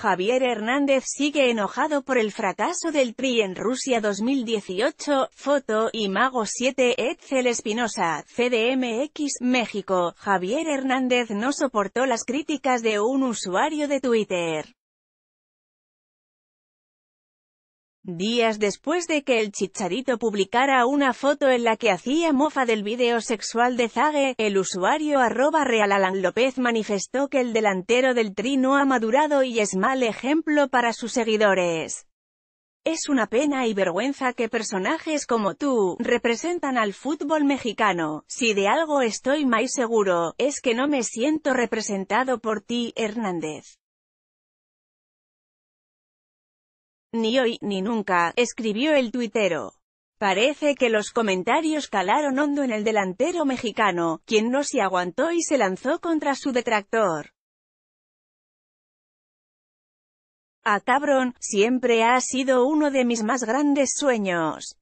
Javier Hernández sigue enojado por el fracaso del Tri en Rusia 2018, foto, Mago 7, Etzel Espinosa, CDMX, México. Javier Hernández no soportó las críticas de un usuario de Twitter. Días después de que el Chicharito publicara una foto en la que hacía mofa del video sexual de Zague, el usuario arroba Alan López manifestó que el delantero del Tri no ha madurado y es mal ejemplo para sus seguidores. Es una pena y vergüenza que personajes como tú, representan al fútbol mexicano. Si de algo estoy más seguro, es que no me siento representado por ti, Hernández. Ni hoy, ni nunca, escribió el tuitero. Parece que los comentarios calaron hondo en el delantero mexicano, quien no se aguantó y se lanzó contra su detractor. A ah, cabrón, siempre ha sido uno de mis más grandes sueños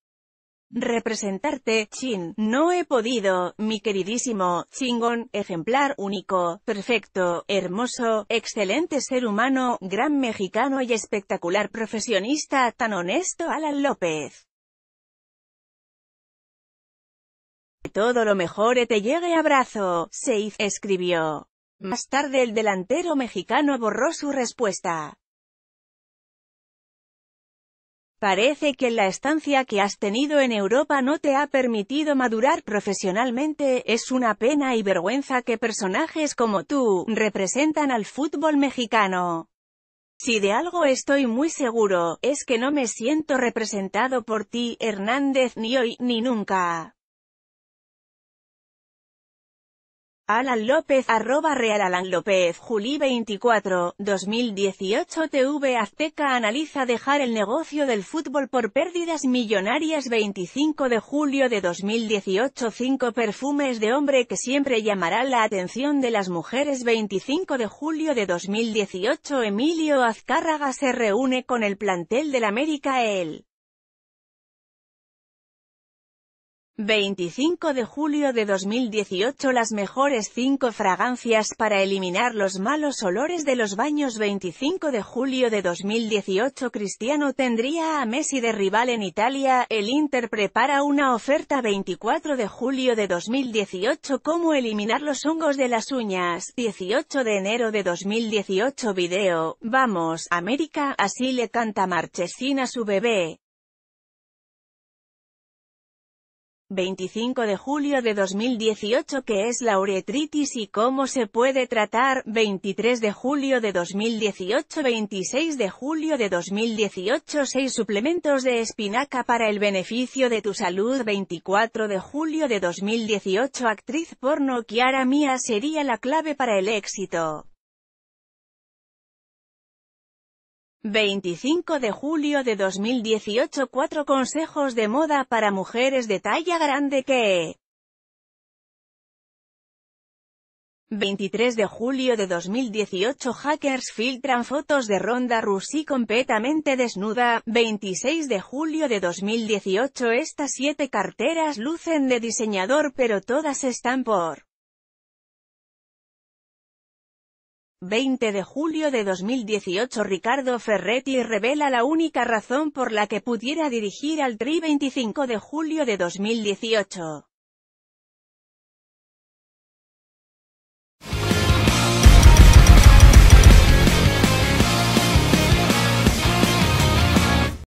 representarte, chin, no he podido, mi queridísimo, chingón, ejemplar único, perfecto, hermoso, excelente ser humano, gran mexicano y espectacular profesionista, tan honesto Alan López. Todo lo mejor te llegue abrazo, Seif escribió. Más tarde el delantero mexicano borró su respuesta. Parece que la estancia que has tenido en Europa no te ha permitido madurar profesionalmente, es una pena y vergüenza que personajes como tú, representan al fútbol mexicano. Si de algo estoy muy seguro, es que no me siento representado por ti, Hernández, ni hoy, ni nunca. Alan López, arroba Real Alan López, Juli 24, 2018 TV Azteca analiza dejar el negocio del fútbol por pérdidas millonarias 25 de julio de 2018 5 perfumes de hombre que siempre llamará la atención de las mujeres 25 de julio de 2018 Emilio Azcárraga se reúne con el plantel del América el 25 de julio de 2018 Las mejores 5 fragancias para eliminar los malos olores de los baños 25 de julio de 2018 Cristiano tendría a Messi de rival en Italia, el Inter prepara una oferta 24 de julio de 2018 Cómo eliminar los hongos de las uñas 18 de enero de 2018 Video, vamos, América, así le canta Marchesina a su bebé. 25 de julio de 2018 ¿Qué es la uretritis y cómo se puede tratar? 23 de julio de 2018 26 de julio de 2018 6 suplementos de espinaca para el beneficio de tu salud 24 de julio de 2018 Actriz porno Kiara Mía sería la clave para el éxito. 25 de julio de 2018 4 consejos de moda para mujeres de talla grande que... 23 de julio de 2018 Hackers filtran fotos de Ronda rusi completamente desnuda. 26 de julio de 2018 Estas siete carteras lucen de diseñador pero todas están por... 20 de julio de 2018 Ricardo Ferretti revela la única razón por la que pudiera dirigir al Tri 25 de julio de 2018.